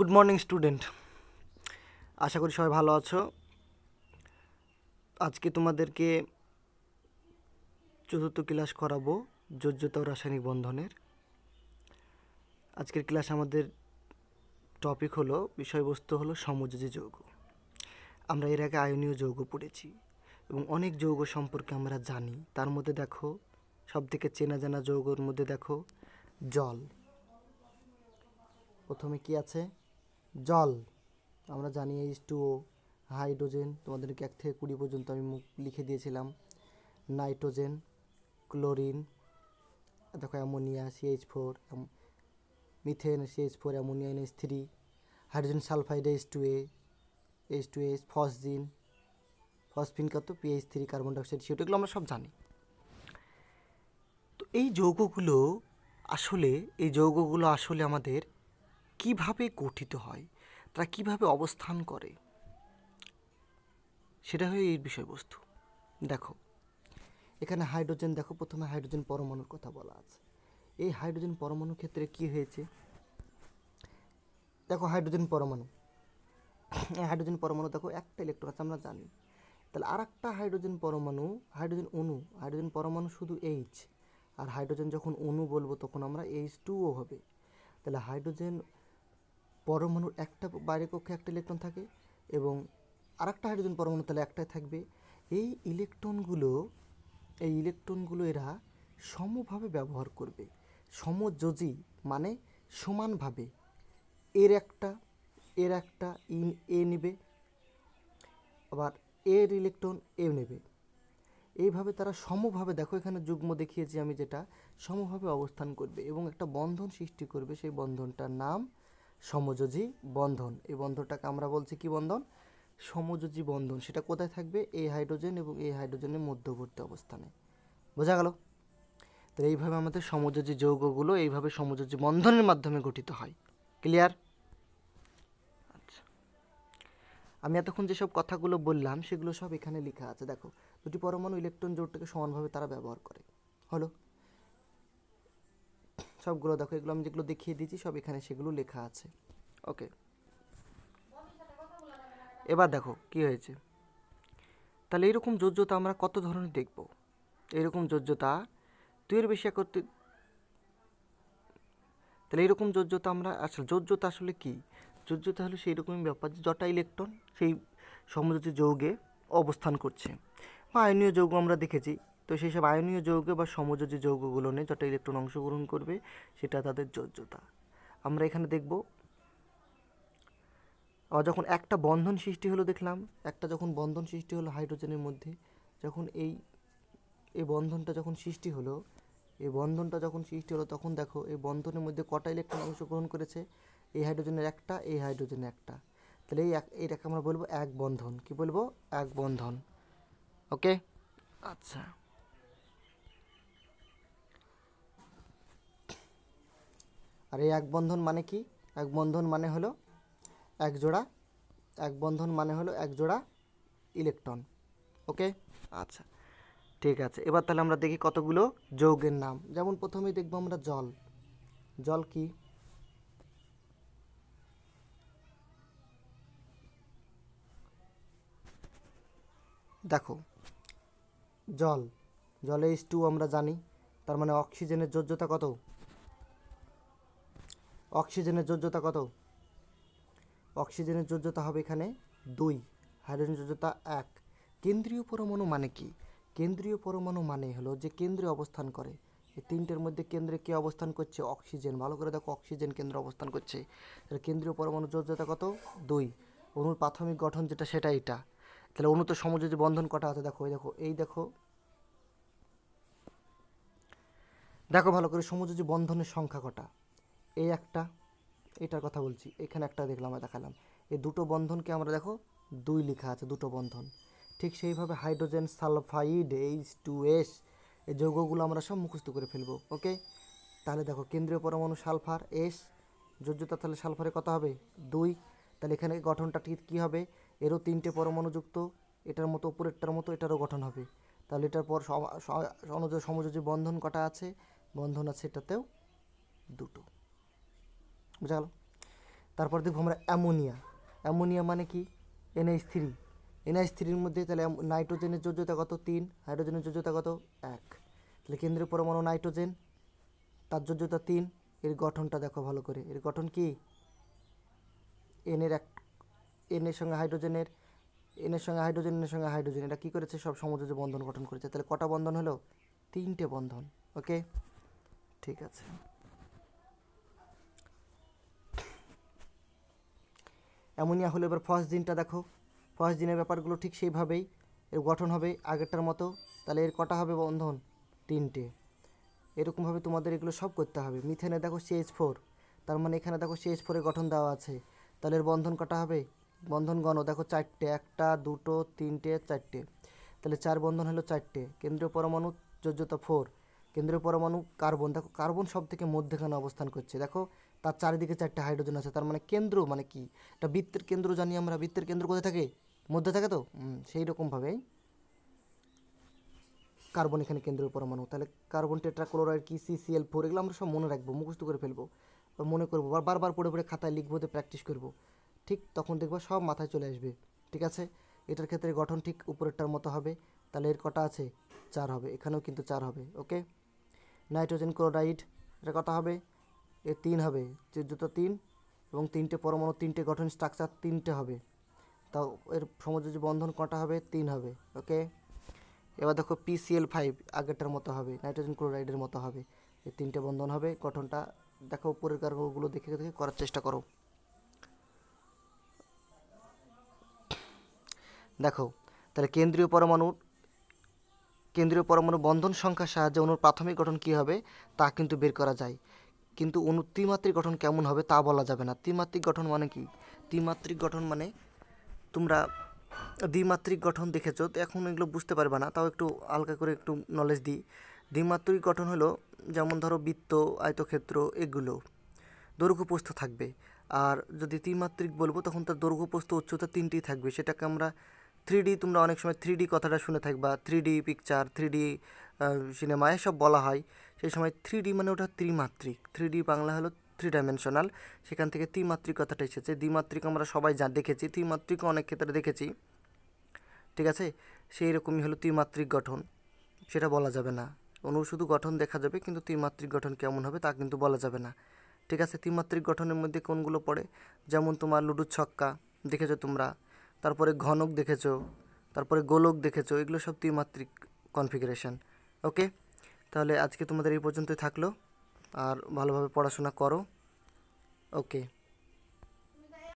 good morning student আশা করি সবাই ভালো আছো আজকে তোমাদেরকে চতুর্থ ক্লাস করাবো যোজ্যতা রাসায়নিক বন্ধনের আজকের ক্লাস আমাদের টপিক হলো বিষয়বস্তু হলো সমযোজী যৌগ আমরা এর আগে আয়নীয় যৌগ পড়েছি এবং অনেক যৌগ সম্পর্কে আমরা জানি তার মধ্যে দেখো সবথেকে চেনা জানা যৌগর মধ্যে দেখো জল প্রথমে কি আছে জল আমরা জানি এইচ টু ও হাইড্রোজেন তোমাদেরকে এক থেকে কুড়ি পর্যন্ত আমি মুখ লিখে দিয়েছিলাম নাইট্রোজেন ক্লোরিন দেখো ammonia CH four methane CH four ammonia NS three hydrogen sulphide H two A H two S phosgene phosphine কত পিএইচ থ্রি কার্বন ডাইঅক্সাইড সেগুলো আমরা সব জানি তো এই যৌগগুলো আসলে এই যৌগগুলো আসলে আমাদের কিভাবে গঠিত হয় তারা কিভাবে অবস্থান করে সেটা হয়ে এই বিষয়বস্তু দেখো এখানে হাইড্রোজেন দেখো প্রথমে হাইড্রোজেন পরমাণুর কথা বলা আছে এই হাইড্রোজেন পরমাণুর ক্ষেত্রে কি হয়েছে দেখো হাইড্রোজেন পরমাণু হাইড্রোজেন পরমাণু দেখো একটা ইলেকট্রন আছে আমরা জানি তাহলে আর একটা হাইড্রোজেন পরমাণু হাইড্রোজেন অণু হাইড্রোজেন পরমাণু শুধু এইচ আর হাইড্রোজেন যখন অণু বলবো তখন আমরা এইচ টুও হবে তাহলে হাইড্রোজেন পরমাণুর একটা বাইরে কক্ষে একটা ইলেকট্রন থাকে এবং আরেকটা হাইড্রোজেন পরমাণু তাহলে একটাই থাকবে এই ইলেকট্রনগুলো এই ইলেকট্রনগুলো এরা সমভাবে ব্যবহার করবে সমযোজী মানে সমানভাবে এর একটা এর একটা ইন এ নেবে আবার এর ইলেকট্রন এ নেবে এইভাবে তারা সমভাবে দেখো এখানে যুগ্ম দেখিয়েছি আমি যেটা সমভাবে অবস্থান করবে এবং একটা বন্ধন সৃষ্টি করবে সেই বন্ধনটার নাম সমযোজী বন্ধন এই বন্ধনটাকে আমরা বলছি কি বন্ধন সমযোজী বন্ধন সেটা কোথায় থাকবে এই হাইড্রোজেন এবং এই হাইড্রোজেনের মধ্যবর্তী অবস্থানে বোঝা গেল তো এইভাবে আমাদের সমযোজী যৌগগুলো এইভাবে সমযোজী বন্ধনের মাধ্যমে গঠিত হয় ক্লিয়ার আচ্ছা আমি এতক্ষণ যেসব কথাগুলো বললাম সেগুলো সব এখানে লেখা আছে দেখো দুটি পরমাণু ইলেকট্রন জোটটাকে সমানভাবে তারা ব্যবহার করে হলো সবগুলো দেখো এগুলো আমি যেগুলো দেখিয়ে দিয়েছি সব এখানে সেগুলো লেখা আছে ওকে এবার দেখো কি হয়েছে তাহলে এরকম যোজ্যতা আমরা কত ধরনের দেখব এরকম যোজ্যতা তুইয়ের বেশি একত্রিত তাহলে এরকম যোজ্যতা আমরা আসলে আচ্ছা, যোজ্যতা আসলে কি যোজ্যতা হলো সেই রকমই ব্যাপার যে জটা ইলেকট্রন সেই সমযোজী যৌগে অবস্থান করছে বা আয়নীয় যৌগ আমরা দেখেছি তো সেই সব আয়নীয় যৌগ বা সমযোজী যৌগগুলো নিয়ে যটা ইলেকট্রন অংশগ্রহণ করবে সেটা তাদের যোজ্যতা আমরা এখানে দেখব যখন একটা বন্ধন সৃষ্টি হলো দেখলাম একটা যখন বন্ধন সৃষ্টি হলো হাইড্রোজেনের মধ্যে যখন এই এই বন্ধনটা যখন সৃষ্টি হলো এই বন্ধনটা যখন সৃষ্টি হলো তখন দেখো এই বন্ধনের মধ্যে কটা ইলেকট্রন অংশগ্রহণ করেছে এই হাইড্রোজেনের একটা এই হাইড্রোজেনের একটা তাহলে এই এটাকে আমরা বলবো এক বন্ধন কি বলবো এক বন্ধন ওকে আচ্ছা আর এই এক বন্ধন মানে কি এক বন্ধন মানে হলো এক জোড়া এক বন্ধন মানে হলো এক জোড়া ইলেকট্রন ওকে আচ্ছা ঠিক আছে এবার তাহলে আমরা দেখি কতগুলো যৌগের নাম যেমন প্রথমেই দেখব আমরা জল জল কি দেখো জল জলে টু আমরা জানি তার মানে অক্সিজেনের যোজ্যতা কত অক্সিজেনের যোজ্যতা কত অক্সিজেনের যোজ্যতা হবে এখানে দুই হাইড্রোজেন যোজ্যতা এক কেন্দ্রীয় পরমাণু মানে কি কেন্দ্রীয় পরমাণু মানে হলো যে কেন্দ্রে অবস্থান করে এই তিনটের মধ্যে কেন্দ্রে কে অবস্থান করছে অক্সিজেন ভালো করে দেখো অক্সিজেন কেন্দ্র অবস্থান করছে তাহলে কেন্দ্রীয় পরমাণু যোজ্যতা কত দুই অনুর প্রাথমিক গঠন যেটা সেটা এটা তাহলে অণুতে যে বন্ধন কটা আছে দেখো এই দেখো এই দেখো দেখো ভালো করে যে বন্ধনের সংখ্যা কটা এই একটা এটার কথা বলছি এখানে একটা দেখলাম দেখালাম এই দুটো বন্ধনকে আমরা দেখো দুই লেখা আছে দুটো বন্ধন ঠিক সেইভাবে hydrogen sulphide H two S এই যৌগগুলো আমরা সব মুখস্থ করে ফেলবো ওকে তাহলে দেখো কেন্দ্রীয় পরমাণু সালফার এস যোজ্যতা তাহলে সালফারে কত হবে দুই তাহলে এখানে গঠনটা ঠিক কী হবে এরও তিনটে পরমাণুযুক্ত এটার মতো উপরেরটার মতো এটারও গঠন হবে তাহলে এটার পর সমযোজী বন্ধন কটা আছে বন্ধন আছে এটাতেও দুটো বুঝা গেল তারপর দেখবো আমরা অ্যামোনিয়া অ্যামোনিয়া মানে কি এনএইচ থ্রি এনএইচ থ্রির মধ্যে তাহলে নাইট্রোজেনের যোজ্যতা কত তিন হাইড্রোজেনের যোজ্যতা কত এক তাহলে কেন্দ্রীয় পরমাণু নাইট্রোজেন তার যোজ্যতা তিন এর গঠনটা দেখো ভালো করে এর গঠন কি এনের এক এনের সঙ্গে হাইড্রোজেনের এনের সঙ্গে হাইড্রোজেন এনের সঙ্গে হাইড্রোজেন এটা কী করেছে সব সমযোজ্য বন্ধন গঠন করেছে তাহলে কটা বন্ধন হলো তিনটে বন্ধন ওকে ঠিক আছে অ্যামোনিয়া হলো এবার ফার্স্ট দিনটা দেখো ফার্স্ট দিনের ব্যাপারগুলো ঠিক সেইভাবেই এর গঠন হবে আগেরটার মতো তাহলে এর কটা হবে বন্ধন তিনটে এরকমভাবে তোমাদের এগুলো সব করতে হবে মিথেনে দেখো এইচ ফোর তার মানে এখানে দেখো এইচ ফোরের গঠন দেওয়া আছে তাহলে এর বন্ধন কটা হবে বন্ধন গণ দেখো চারটে একটা দুটো তিনটে চারটে তাহলে চার বন্ধন হলো চারটে কেন্দ্রীয় পরমাণু যোজ্যতা ফোর কেন্দ্রীয় পরমাণু কার্বন দেখো কার্বন সব থেকে মধ্যেখানে অবস্থান করছে দেখো তার চারিদিকে চারটে হাইড্রোজেন আছে তার মানে কেন্দ্র মানে কি একটা বৃত্তের কেন্দ্র জানি আমরা বৃত্তের কেন্দ্র কোথায় থাকে মধ্যে থাকে তো সেই রকমভাবেই কার্বন এখানে কেন্দ্রীয় পরমাণু তাহলে কার্বন টেট্রাক্লোরাইড কি সিসিএল ফোর এগুলো আমরা সব মনে রাখবো মুখস্থ করে ফেলবো মনে করবো বারবার পড়ে পড়ে খাতায় লিখবো তো প্র্যাকটিস করবো ঠিক তখন দেখব সব মাথায় চলে আসবে ঠিক আছে এটার ক্ষেত্রে গঠন ঠিক উপরেরটার মতো হবে তাহলে এর কটা আছে চার হবে এখানেও কিন্তু চার হবে ওকে নাইট্রোজেন ক্লোরাইড এটা কথা হবে এ তিন হবে যে যুত তিন এবং তিনটে পরমাণু তিনটে গঠন স্ট্রাকচার তিনটে হবে তাও এর সমযোজী বন্ধন কটা হবে তিন হবে ওকে এবার দেখো পিসিএল ফাইভ আগেরটার মতো হবে নাইট্রোজেন ক্লোরাইডের মতো হবে এই তিনটে বন্ধন হবে গঠনটা দেখো উপরের কারণগুলো দেখে দেখে করার চেষ্টা করো দেখো তাহলে কেন্দ্রীয় পরমাণুর কেন্দ্রীয় পরমাণু বন্ধন সংখ্যার সাহায্যে অনুর প্রাথমিক গঠন কী হবে তা কিন্তু বের করা যায় কিন্তু অনু ত্রিমাত্রিক গঠন কেমন হবে তা বলা যাবে না ত্রিমাত্রিক গঠন মানে কি ত্রিমাত্রিক গঠন মানে তোমরা দ্বিমাত্রিক গঠন দেখেছো তো এখন এগুলো বুঝতে পারবে না তাও একটু আলগা করে একটু নলেজ দিই দ্বিমাত্রিক গঠন হলো যেমন ধরো বৃত্ত আয়তক্ষেত্র এগুলো দৈর্ঘ্যপ্রস্থ থাকবে আর যদি ত্রিমাত্রিক বলবো তখন তার দৈর্ঘ্যপ্রস্থ উচ্চতা তিনটি থাকবে সেটাকে আমরা থ্রি ডি তোমরা অনেক সময় থ্রি ডি কথাটা শুনে থাকবা three D picture three D cinema এসব বলা হয় সেই সময় থ্রি ডি মানে ওটা ত্রিমাত্রিক থ্রি ডি বাংলা হলো থ্রি ডাইমেনশনাল সেখান থেকে ত্রিমাত্রিক কথাটা এসেছে দ্বিমাত্রিক আমরা সবাই যা দেখেছি ত্রিমাত্রিক অনেক ক্ষেত্রে দেখেছি ঠিক আছে সেই রকমই হলো ত্রিমাত্রিক গঠন সেটা বলা যাবে না অনু শুধু গঠন দেখা যাবে কিন্তু ত্রিমাত্রিক গঠন কেমন হবে তা কিন্তু বলা যাবে না ঠিক আছে ত্রিমাত্রিক গঠনের মধ্যে কোনগুলো পড়ে যেমন তোমার লুডু ছক্কা দেখেছো তোমরা তারপরে ঘনক দেখেছো তারপরে গোলক দেখেছো এগুলো সব ত্রিমাত্রিক কনফিগারেশন ওকে তাহলে আজকে তোমাদের এই পর্যন্তই থাকলো আর ভালোভাবে পড়াশোনা করো ওকে